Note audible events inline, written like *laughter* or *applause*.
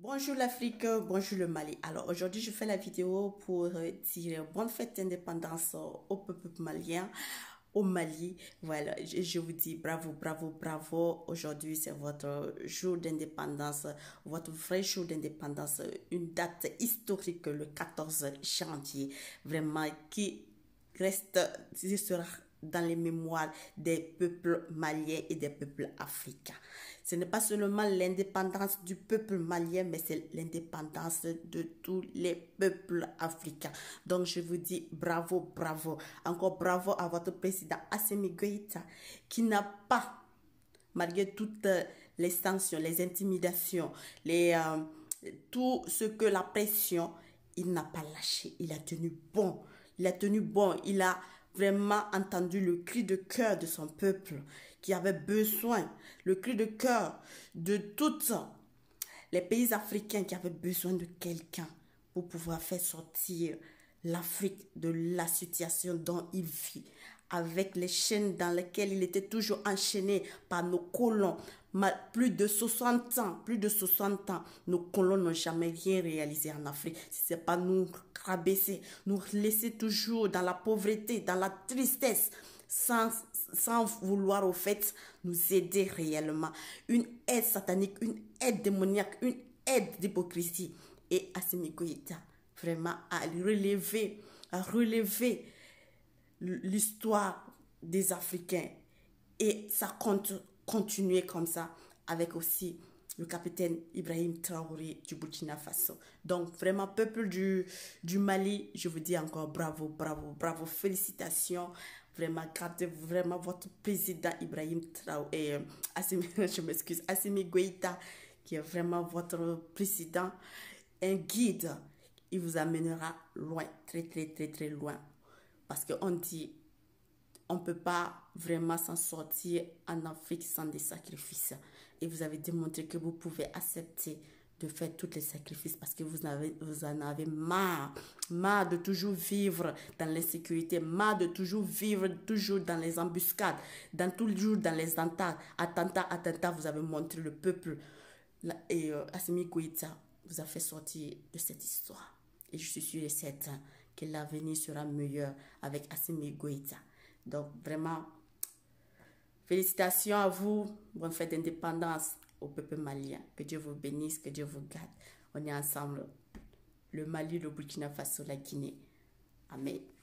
Bonjour l'Afrique, bonjour le Mali. Alors aujourd'hui je fais la vidéo pour euh, dire bonne fête d'indépendance au peuple malien, au Mali. Voilà, je, vous dis bravo, bravo, bravo. Aujourd'hui c'est votre jour d'indépendance, votre vrai jour d'indépendance, une date historique le 14 janvier. Vraiment qui reste, sera dans les mémoires des peuples maliens et des peuples africains. Ce n'est pas seulement l'indépendance du peuple malien, mais c'est l'indépendance de tous les peuples africains. Donc je vous dis bravo, bravo. Encore bravo à votre président Assemi Goïta qui n'a pas, malgré toutes les sanctions, les intimidations, les, euh, tout ce que la pression, il n'a pas lâché. Il a tenu bon. Il a tenu bon. Il a vraiment entendu le cri de cœur de son peuple qui avait besoin, le cri de cœur de toutes les pays africains qui avaient besoin de quelqu'un pour pouvoir faire sortir l'Afrique de la situation dont il vit, avec les chaînes dans lesquelles il était toujours enchaîné par nos colons, plus de 60 ans, plus de 60 ans, nos colons n'ont jamais rien réalisé en Afrique. Si c'est pas nous rabaisser, nous laisser toujours dans la pauvreté, dans la tristesse, sans, sans vouloir au fait nous aider réellement. Une aide satanique, une aide démoniaque, une aide d'hypocrisie. Et Assimi vraiment, à relever, à relever l'histoire des Africains. Et ça compte continuer comme ça avec aussi le capitaine Ibrahim Traoré du Burkina Faso. Donc vraiment, peuple du, du Mali, je vous dis encore bravo, bravo, bravo, félicitations. Vraiment, gardez vraiment votre président Ibrahim Traoré, euh, *laughs* je m'excuse, Assimi Goïta, qui est vraiment votre président, un guide. Il vous amènera loin, très très très très loin. Parce qu'on dit on ne peut pas vraiment s'en sortir en Afrique sans des sacrifices. Et vous avez démontré que vous pouvez accepter de faire tous les sacrifices parce que vous, avez, vous en avez marre. Marre de toujours vivre dans l'insécurité, marre de toujours vivre toujours dans les embuscades, dans tous les jours, dans les attentats. Attentats, attentats, vous avez montré le peuple. Et euh, vous a fait sortir de cette histoire. Et je suis sûre et certain que l'avenir sera meilleur avec Asimi Goïta. Donc, vraiment, félicitations à vous. Bonne fête d'indépendance au peuple malien. Que Dieu vous bénisse, que Dieu vous garde. On est ensemble. Le Mali, le Burkina Faso, la Guinée. Amen.